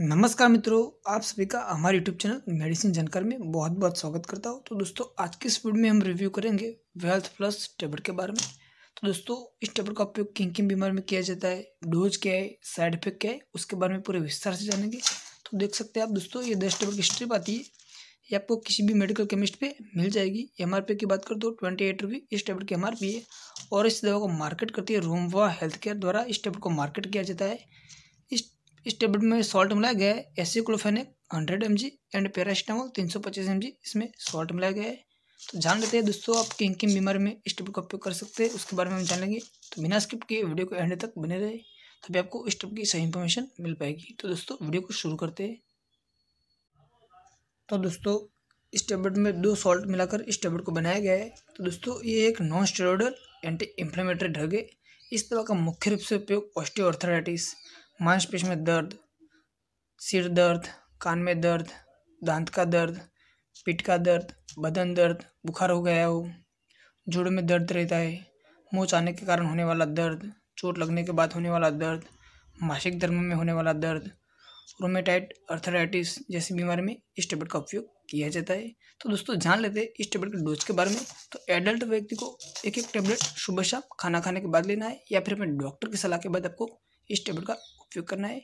नमस्कार मित्रों आप सभी का हमारे यूट्यूब चैनल मेडिसिन जानकार में बहुत बहुत स्वागत करता हूँ तो दोस्तों आज की इस वीडियो में हम रिव्यू करेंगे वेल्थ प्लस टेबलेट के बारे में तो दोस्तों इस टेबलेट का उपयोग किन किन बीमारी में किया जाता है डोज क्या है साइड इफेक्ट क्या है उसके बारे में पूरे विस्तार से जानेंगे तो देख सकते हैं आप दोस्तों ये दस टेबलेट की स्ट्रिप आती है ये आपको किसी भी मेडिकल केमिस्ट पर मिल जाएगी एम की बात कर दो ट्वेंटी एट रुपी इस टेबलेट की एम है और इस दवा को मार्केट करती है रोमवा हेल्थ केयर द्वारा इस टेबलेट को मार्केट किया जाता है इस इस टेबलेट में सॉल्ट मिलाया गया है क्लोफेनिक हंड्रेड एम एंड पैरासिटामोल तीन सौ पच्चीस एम इसमें सॉल्ट मिलाया गया है तो जान लेते हैं दोस्तों आप किन किन बीमारी में इस टेबलेट का उपयोग कर सकते हैं उसके बारे में हम जान लेंगे तो बिना स्किप किए वीडियो को एंड तक बने रहे तभी आपको इस टेबलेट की सही इन्फॉर्मेशन मिल पाएगी तो दोस्तों वीडियो को शुरू करते हैं तो दोस्तों इस टेबलेट में दो सॉल्ट मिलाकर इस टेबलेट को बनाया गया है तो दोस्तों ये एक non steroidal anti inflammatory drug है इस दवा का मुख्य रूप से उपयोग ऑस्टियोआर्थराइटिस मांसपेश में दर्द सिर दर्द कान में दर्द दांत का दर्द पीठ का दर्द बदन दर्द बुखार हो गया हो जोड़ों में दर्द रहता है मोच आने के कारण होने वाला दर्द चोट लगने के बाद होने वाला दर्द मासिक धर्म में होने वाला दर्द रोमेटाइट अर्थराइटिस जैसी बीमारी में इस टेबलेट का उपयोग किया जाता है तो दोस्तों जान लेते हैं इस टेबलेट के डोज के बारे में तो एडल्ट व्यक्ति को एक एक टेबलेट सुबह शाम खाना खाने के बाद लेना है या फिर अपने डॉक्टर की सलाह के बाद आपको इस टेबलेट का उपयोग करना है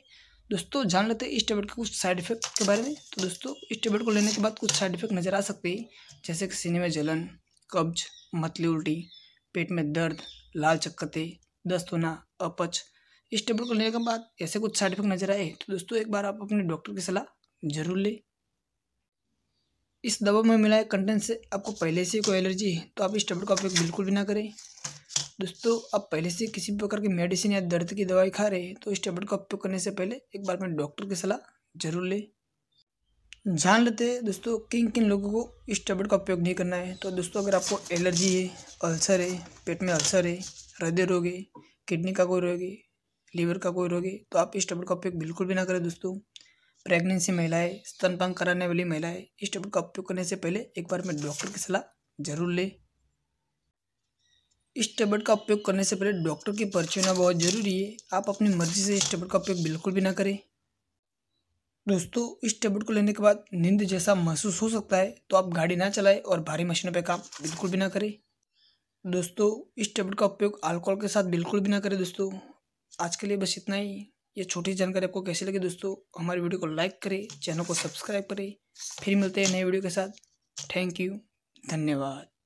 दोस्तों जान लेते हैं इस टेबलेट के कुछ साइड इफेक्ट के बारे में तो दोस्तों इस टेबलेट को लेने के बाद कुछ साइड इफेक्ट नज़र आ सकते हैं जैसे कि सीने में जलन कब्ज मतली उल्टी पेट में दर्द लाल चक्कते दस्त होना अपच इस टेबलेट को लेने के बाद ऐसे कुछ साइड इफेक्ट नज़र आए तो दोस्तों एक बार आप अपने डॉक्टर की सलाह जरूर लें इस दवा में मिलाए कंटेंट से आपको पहले से कोई एलर्जी है तो आप इस टेबलेट का उपयोग बिल्कुल भी ना करें दोस्तों आप पहले से किसी भी प्रकार की मेडिसिन या दर्द की दवाई खा रहे हैं तो इस टैबलेट का उपयोग करने से पहले एक बार अपने डॉक्टर की सलाह जरूर लें जान लेते हैं दोस्तों किन किन लोगों को इस टैबलेट का उपयोग नहीं करना है तो दोस्तों अगर आपको एलर्जी है अल्सर है पेट में अल्सर है हृदय रोग है किडनी का कोई रोग है लीवर का कोई रोग है तो आप इस टैबलेट का उपयोग बिल्कुल भी ना करें दोस्तों प्रेगनेंसी महिलाएं स्तनपान कराने वाली महिलाएं इस टैबलेट का उपयोग करने से पहले एक बार में डॉक्टर की सलाह जरूर लें इस टेबलेट का उपयोग करने से पहले डॉक्टर की पर्ची होना बहुत ज़रूरी है आप अपनी मर्जी से इस टेबलेट का उपयोग बिल्कुल भी ना करें दोस्तों इस टेबलेट को लेने के बाद नींद जैसा महसूस हो सकता है तो आप गाड़ी ना चलाएं और भारी मशीनों पर काम बिल्कुल भी ना करें दोस्तों इस टेबलेट का उपयोग अल्कोहल के साथ बिल्कुल भी ना करें दोस्तों आज के लिए बस इतना ही ये छोटी जानकारी आपको कैसी लगी दोस्तों हमारी वीडियो को लाइक करें चैनल को सब्सक्राइब करें फिर मिलते हैं नए वीडियो के साथ थैंक यू धन्यवाद